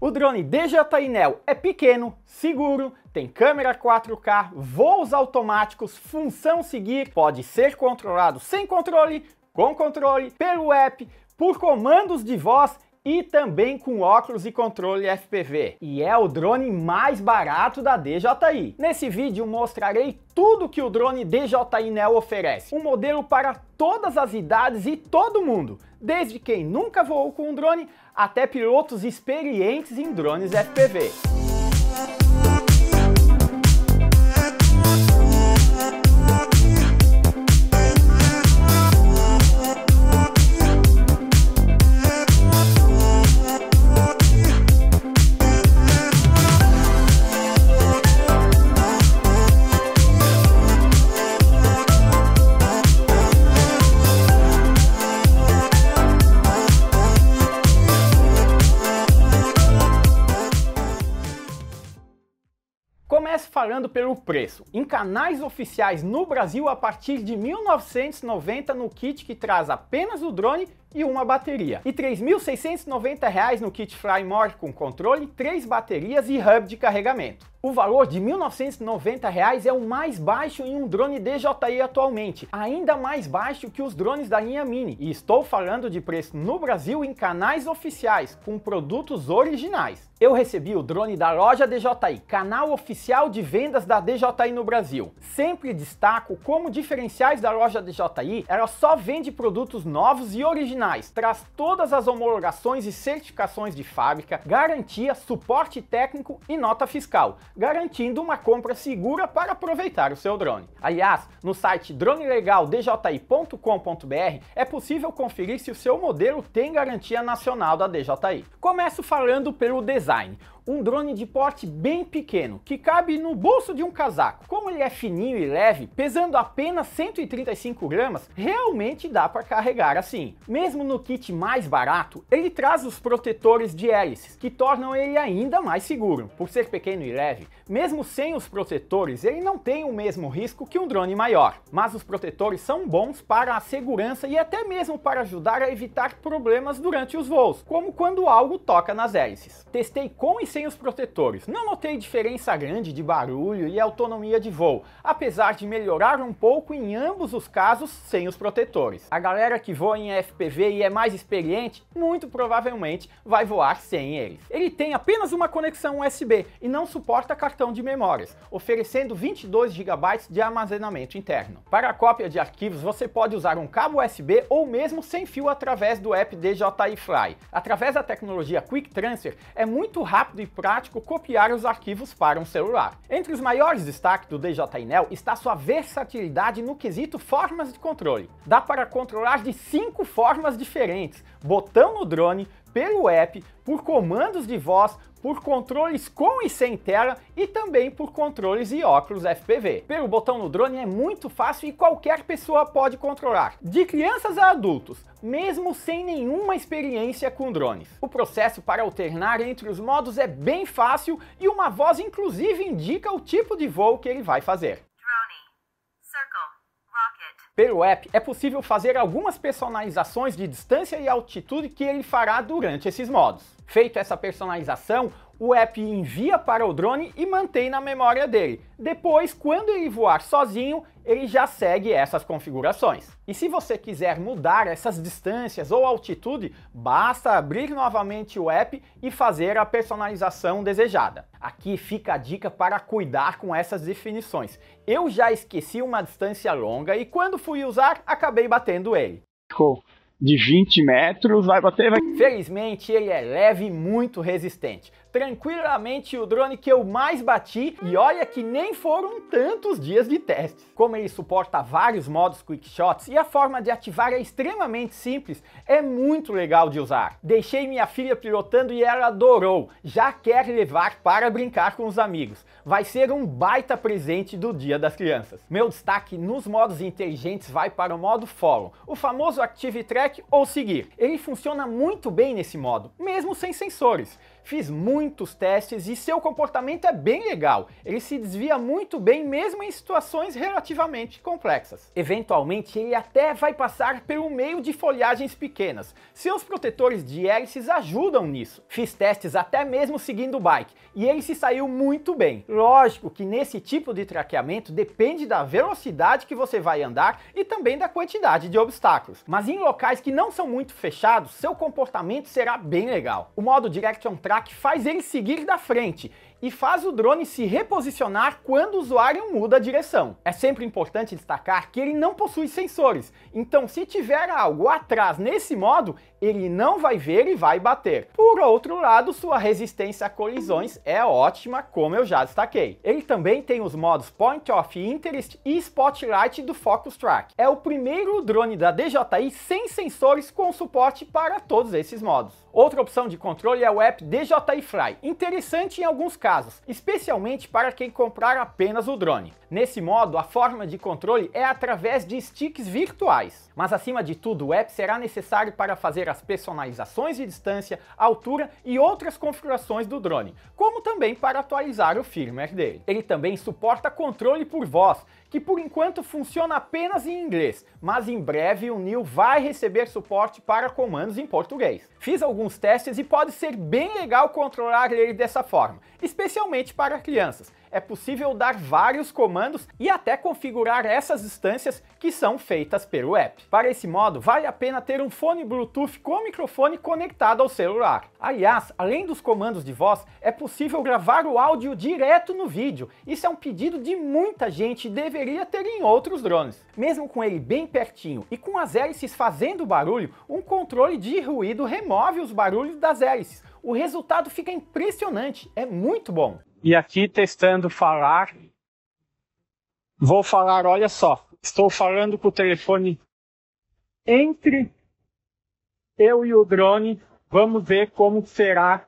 O drone DJI Neo é pequeno, seguro, tem câmera 4K, voos automáticos, função seguir, pode ser controlado sem controle, com controle, pelo app, por comandos de voz e também com óculos e controle FPV. E é o drone mais barato da DJI. Nesse vídeo mostrarei tudo que o drone DJI Neo oferece. Um modelo para todas as idades e todo mundo, desde quem nunca voou com um drone até pilotos experientes em drones FPV. falando pelo preço. Em canais oficiais no Brasil, a partir de 1990, no kit que traz apenas o drone e uma bateria. E R$ 3.690 no kit Flymore com controle, três baterias e hub de carregamento. O valor de R$ 1.990 reais é o mais baixo em um drone DJI atualmente, ainda mais baixo que os drones da linha Mini. E estou falando de preço no Brasil em canais oficiais, com produtos originais. Eu recebi o drone da loja DJI, canal oficial de vendas da DJI no Brasil. Sempre destaco como diferenciais da loja DJI, ela só vende produtos novos e originais originais, traz todas as homologações e certificações de fábrica, garantia, suporte técnico e nota fiscal, garantindo uma compra segura para aproveitar o seu drone. Aliás, no site dronelegal.dji.com.br é possível conferir se o seu modelo tem garantia nacional da DJI. Começo falando pelo design um drone de porte bem pequeno, que cabe no bolso de um casaco. Como ele é fininho e leve, pesando apenas 135 gramas, realmente dá para carregar assim. Mesmo no kit mais barato, ele traz os protetores de hélices, que tornam ele ainda mais seguro. Por ser pequeno e leve, mesmo sem os protetores, ele não tem o mesmo risco que um drone maior. Mas os protetores são bons para a segurança e até mesmo para ajudar a evitar problemas durante os voos, como quando algo toca nas hélices. Testei com e sem os protetores. Não notei diferença grande de barulho e autonomia de voo, apesar de melhorar um pouco em ambos os casos sem os protetores. A galera que voa em FPV e é mais experiente, muito provavelmente vai voar sem eles. Ele tem apenas uma conexão USB e não suporta cartão de memórias, oferecendo 22 GB de armazenamento interno. Para a cópia de arquivos, você pode usar um cabo USB ou mesmo sem fio através do app DJI Fly. Através da tecnologia Quick Transfer, é muito rápido e prático copiar os arquivos para um celular. Entre os maiores destaques do NEL está sua versatilidade no quesito formas de controle. Dá para controlar de cinco formas diferentes: botão no drone, pelo app, por comandos de voz, por controles com e sem tela e também por controles e óculos FPV. Pelo botão no drone é muito fácil e qualquer pessoa pode controlar, de crianças a adultos, mesmo sem nenhuma experiência com drones. O processo para alternar entre os modos é bem fácil e uma voz inclusive indica o tipo de voo que ele vai fazer. Pelo app é possível fazer algumas personalizações de distância e altitude que ele fará durante esses modos. Feita essa personalização, o app envia para o drone e mantém na memória dele. Depois, quando ele voar sozinho, ele já segue essas configurações. E se você quiser mudar essas distâncias ou altitude, basta abrir novamente o app e fazer a personalização desejada. Aqui fica a dica para cuidar com essas definições. Eu já esqueci uma distância longa e quando fui usar, acabei batendo ele. Ficou de 20 metros, vai bater, vai... Felizmente ele é leve e muito resistente tranquilamente o drone que eu mais bati e olha que nem foram tantos dias de testes. Como ele suporta vários modos quick shots e a forma de ativar é extremamente simples, é muito legal de usar. Deixei minha filha pilotando e ela adorou, já quer levar para brincar com os amigos. Vai ser um baita presente do Dia das Crianças. Meu destaque nos modos inteligentes vai para o modo Follow, o famoso Active Track ou Seguir. Ele funciona muito bem nesse modo, mesmo sem sensores. Fiz muitos testes e seu comportamento é bem legal. Ele se desvia muito bem mesmo em situações relativamente complexas. Eventualmente, ele até vai passar pelo meio de folhagens pequenas. Seus protetores de hélices ajudam nisso. Fiz testes até mesmo seguindo o bike e ele se saiu muito bem. Lógico que nesse tipo de traqueamento depende da velocidade que você vai andar e também da quantidade de obstáculos. Mas em locais que não são muito fechados, seu comportamento será bem legal. O modo Direction track faz ele seguir da frente e faz o drone se reposicionar quando o usuário muda a direção. É sempre importante destacar que ele não possui sensores, então se tiver algo atrás nesse modo, ele não vai ver e vai bater. Por outro lado, sua resistência a colisões é ótima, como eu já destaquei. Ele também tem os modos Point of Interest e Spotlight do Focus Track. É o primeiro drone da DJI sem sensores com suporte para todos esses modos. Outra opção de controle é o app DJI Fly, interessante em alguns casos, especialmente para quem comprar apenas o drone. Nesse modo, a forma de controle é através de sticks virtuais. Mas acima de tudo, o app será necessário para fazer as personalizações de distância, altura e outras configurações do drone, como também para atualizar o firmware dele. Ele também suporta controle por voz, que por enquanto funciona apenas em inglês, mas em breve o Neo vai receber suporte para comandos em português. Fiz alguns alguns testes e pode ser bem legal controlar ele dessa forma, especialmente para crianças é possível dar vários comandos e até configurar essas instâncias que são feitas pelo app. Para esse modo, vale a pena ter um fone Bluetooth com microfone conectado ao celular. Aliás, além dos comandos de voz, é possível gravar o áudio direto no vídeo. Isso é um pedido de muita gente e deveria ter em outros drones. Mesmo com ele bem pertinho e com as hélices fazendo barulho, um controle de ruído remove os barulhos das hélices. O resultado fica impressionante, é muito bom. E aqui testando falar. Vou falar, olha só, estou falando com o telefone entre eu e o drone. Vamos ver como será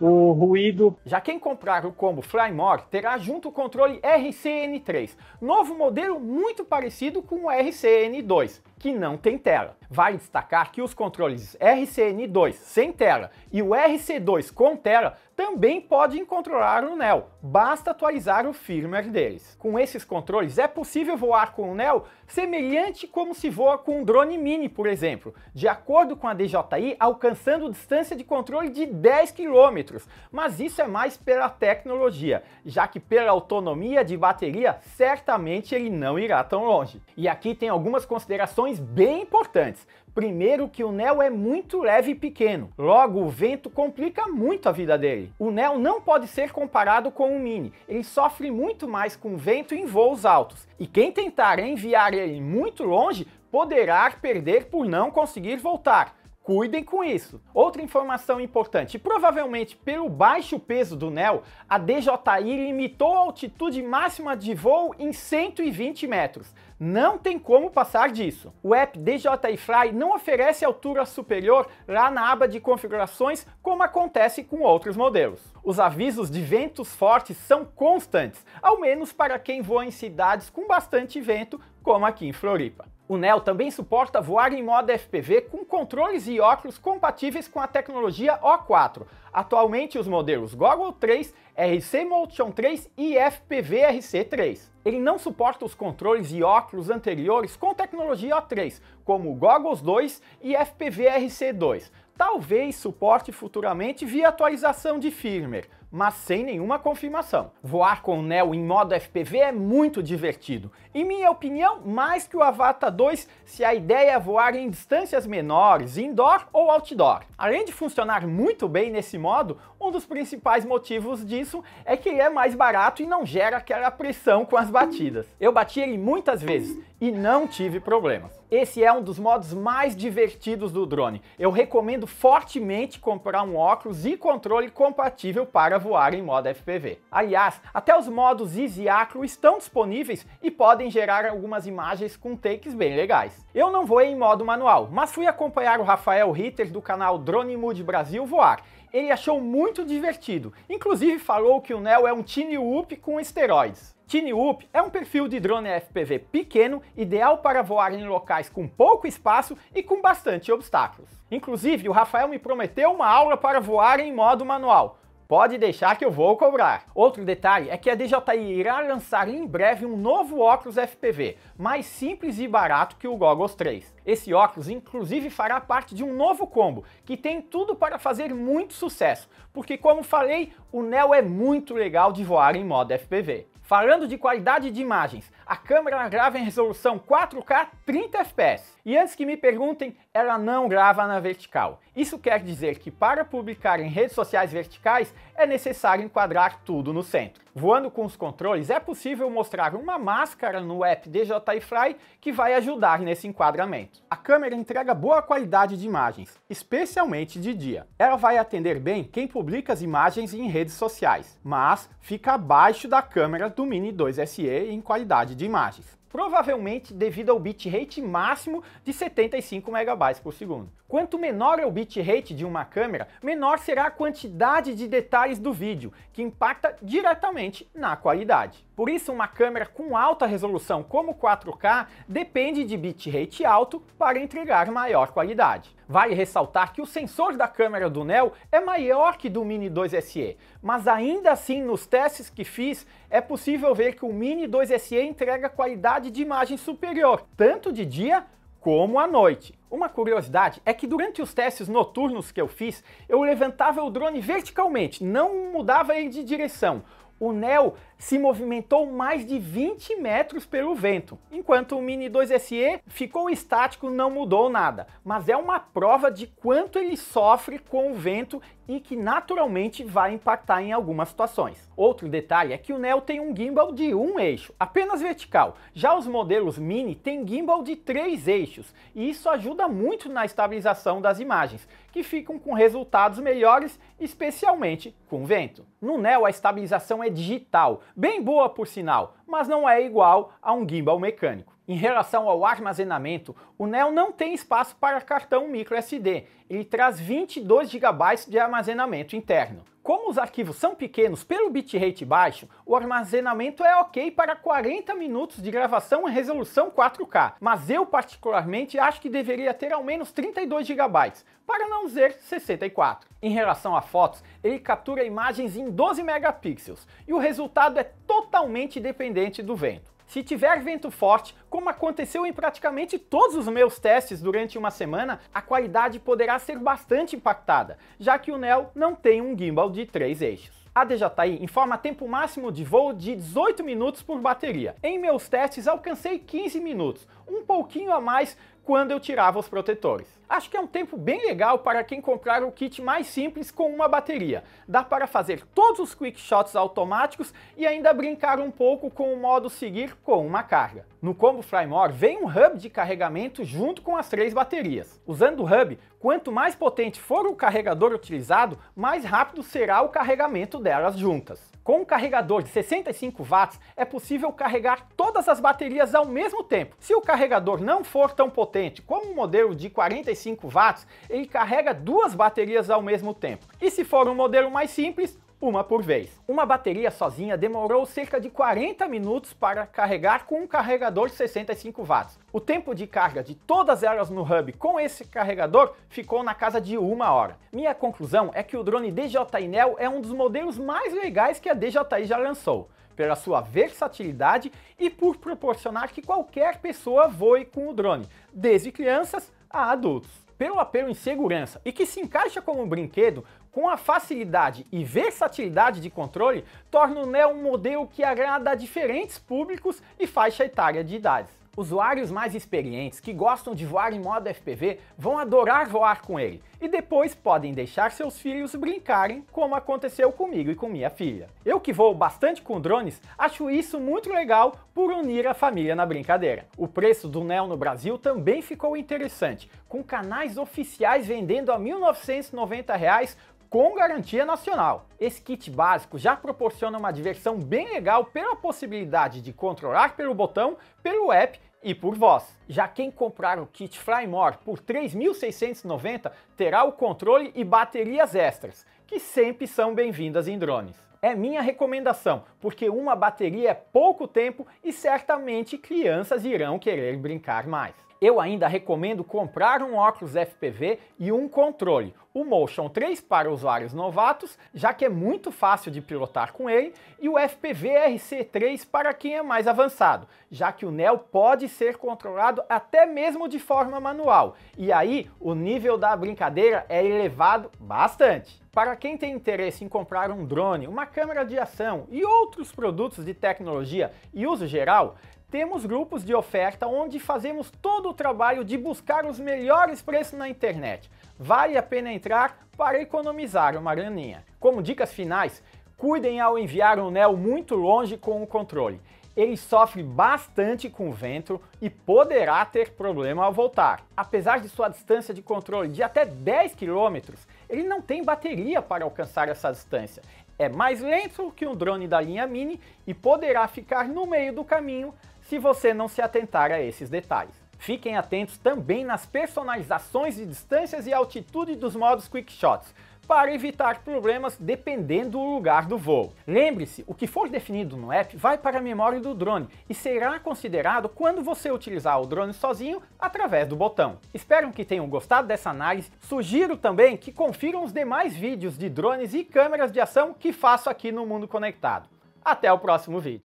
o ruído. Já quem comprar o combo Flymore terá junto o controle RCN3, novo modelo muito parecido com o RCN2, que não tem tela. Vale destacar que os controles RCN2 sem tela e o RC2 com tela também podem controlar o NEL, basta atualizar o firmware deles. Com esses controles é possível voar com o NEL semelhante como se voa com um drone mini, por exemplo, de acordo com a DJI, alcançando distância de controle de 10 km, mas isso é mais pela tecnologia, já que pela autonomia de bateria, certamente ele não irá tão longe. E aqui tem algumas considerações bem importantes. Primeiro que o Neo é muito leve e pequeno, logo o vento complica muito a vida dele. O Neo não pode ser comparado com o Mini, ele sofre muito mais com vento em voos altos, e quem tentar enviar ele muito longe poderá perder por não conseguir voltar. Cuidem com isso. Outra informação importante: provavelmente pelo baixo peso do NEL, a DJI limitou a altitude máxima de voo em 120 metros. Não tem como passar disso. O app DJI Fly não oferece altura superior lá na aba de configurações, como acontece com outros modelos. Os avisos de ventos fortes são constantes, ao menos para quem voa em cidades com bastante vento, como aqui em Floripa. O Neo também suporta voar em modo FPV com controles e óculos compatíveis com a tecnologia O4. Atualmente os modelos Goggle 3, RC Motion 3 e FPV RC3. Ele não suporta os controles e óculos anteriores com tecnologia O3, como Goggles 2 e FPV RC2, talvez suporte futuramente via atualização de firmware, mas sem nenhuma confirmação. Voar com o Neo em modo FPV é muito divertido. Em minha opinião, mais que o Avata 2, se a ideia é voar em distâncias menores, indoor ou outdoor. Além de funcionar muito bem nesse modo, um dos principais motivos disso é que ele é mais barato e não gera aquela pressão com as batidas. Eu bati ele muitas vezes e não tive problemas. Esse é um dos modos mais divertidos do drone. Eu recomendo fortemente comprar um óculos e controle compatível para voar em modo FPV. Aliás, até os modos Easy Acro estão disponíveis e podem gerar algumas imagens com takes bem legais. Eu não voei em modo manual, mas fui acompanhar o Rafael Ritter do canal Drone Mood Brasil voar ele achou muito divertido. Inclusive falou que o Neo é um Tiny Whoop com esteroides. Tiny Whoop é um perfil de drone FPV pequeno, ideal para voar em locais com pouco espaço e com bastante obstáculos. Inclusive, o Rafael me prometeu uma aula para voar em modo manual. Pode deixar que eu vou cobrar. Outro detalhe é que a DJI irá lançar em breve um novo óculos FPV, mais simples e barato que o Goggles 3. Esse óculos inclusive fará parte de um novo combo, que tem tudo para fazer muito sucesso, porque como falei, o Neo é muito legal de voar em modo FPV. Falando de qualidade de imagens, a câmera grava em resolução 4K 30 fps. E antes que me perguntem, ela não grava na vertical. Isso quer dizer que para publicar em redes sociais verticais é necessário enquadrar tudo no centro. Voando com os controles, é possível mostrar uma máscara no app DJI Fly que vai ajudar nesse enquadramento. A câmera entrega boa qualidade de imagens, especialmente de dia. Ela vai atender bem quem publica as imagens em redes sociais, mas fica abaixo da câmera do Mini 2 SE em qualidade de imagens provavelmente devido ao bitrate máximo de 75 MB por segundo. Quanto menor é o bitrate de uma câmera, menor será a quantidade de detalhes do vídeo, que impacta diretamente na qualidade. Por isso, uma câmera com alta resolução como 4K depende de bitrate alto para entregar maior qualidade. Vale ressaltar que o sensor da câmera do Neo é maior que do Mini 2 SE, mas ainda assim nos testes que fiz é possível ver que o Mini 2 SE entrega qualidade de imagem superior, tanto de dia como à noite. Uma curiosidade é que durante os testes noturnos que eu fiz, eu levantava o drone verticalmente, não mudava ele de direção. O Neo se movimentou mais de 20 metros pelo vento, enquanto o Mini 2 SE ficou estático, não mudou nada, mas é uma prova de quanto ele sofre com o vento e que naturalmente vai impactar em algumas situações. Outro detalhe é que o Neo tem um gimbal de um eixo, apenas vertical. Já os modelos Mini têm gimbal de três eixos, e isso ajuda muito na estabilização das imagens, que ficam com resultados melhores, especialmente com vento. No Neo a estabilização é digital, bem boa por sinal, mas não é igual a um gimbal mecânico. Em relação ao armazenamento, o Neo não tem espaço para cartão microSD. Ele traz 22 GB de armazenamento interno. Como os arquivos são pequenos pelo bitrate baixo, o armazenamento é ok para 40 minutos de gravação em resolução 4K, mas eu particularmente acho que deveria ter ao menos 32 GB, para não dizer 64. Em relação a fotos, ele captura imagens em 12 megapixels e o resultado é totalmente dependente do vento. Se tiver vento forte, como aconteceu em praticamente todos os meus testes durante uma semana, a qualidade poderá ser bastante impactada, já que o Neo não tem um gimbal de três eixos. A DJI tá informa tempo máximo de voo de 18 minutos por bateria. Em meus testes alcancei 15 minutos, um pouquinho a mais quando eu tirava os protetores. Acho que é um tempo bem legal para quem comprar o kit mais simples com uma bateria. Dá para fazer todos os quick shots automáticos e ainda brincar um pouco com o modo seguir com uma carga. No combo Flymore vem um hub de carregamento junto com as três baterias. Usando o hub, quanto mais potente for o carregador utilizado, mais rápido será o carregamento delas juntas. Com um carregador de 65 watts é possível carregar todas as baterias ao mesmo tempo. Se o carregador não for tão potente como o um modelo de 45 watts, ele carrega duas baterias ao mesmo tempo. E se for um modelo mais simples, uma por vez. Uma bateria sozinha demorou cerca de 40 minutos para carregar com um carregador de 65 watts. O tempo de carga de todas elas no hub com esse carregador ficou na casa de uma hora. Minha conclusão é que o drone DJI Neo é um dos modelos mais legais que a DJI já lançou pela sua versatilidade e por proporcionar que qualquer pessoa voe com o drone, desde crianças a adultos. Pelo apelo em segurança e que se encaixa como um brinquedo, com a facilidade e versatilidade de controle, torna o Neo um modelo que agrada a diferentes públicos e faixa etária de idades. Usuários mais experientes que gostam de voar em modo FPV vão adorar voar com ele e depois podem deixar seus filhos brincarem, como aconteceu comigo e com minha filha. Eu que voo bastante com drones, acho isso muito legal por unir a família na brincadeira. O preço do Neo no Brasil também ficou interessante, com canais oficiais vendendo a R$ 1.990 com garantia nacional. Esse kit básico já proporciona uma diversão bem legal pela possibilidade de controlar pelo botão, pelo app e por voz. Já quem comprar o kit Flymore por 3.690 terá o controle e baterias extras, que sempre são bem-vindas em drones. É minha recomendação, porque uma bateria é pouco tempo e certamente crianças irão querer brincar mais. Eu ainda recomendo comprar um óculos FPV e um controle, o Motion 3 para usuários novatos, já que é muito fácil de pilotar com ele, e o FPV RC3 para quem é mais avançado, já que o Neo pode ser controlado até mesmo de forma manual. E aí, o nível da brincadeira é elevado bastante. Para quem tem interesse em comprar um drone, uma câmera de ação e outros produtos de tecnologia e uso geral, temos grupos de oferta onde fazemos todo o trabalho de buscar os melhores preços na internet. Vale a pena entrar para economizar uma graninha. Como dicas finais, cuidem ao enviar um anel muito longe com o controle. Ele sofre bastante com o vento e poderá ter problema ao voltar. Apesar de sua distância de controle de até 10 km, ele não tem bateria para alcançar essa distância. É mais lento que um drone da linha Mini e poderá ficar no meio do caminho se você não se atentar a esses detalhes. Fiquem atentos também nas personalizações de distâncias e altitude dos modos Quick Shots, para evitar problemas dependendo do lugar do voo. Lembre-se, o que for definido no app vai para a memória do drone e será considerado quando você utilizar o drone sozinho através do botão. Espero que tenham gostado dessa análise. Sugiro também que confiram os demais vídeos de drones e câmeras de ação que faço aqui no Mundo Conectado. Até o próximo vídeo.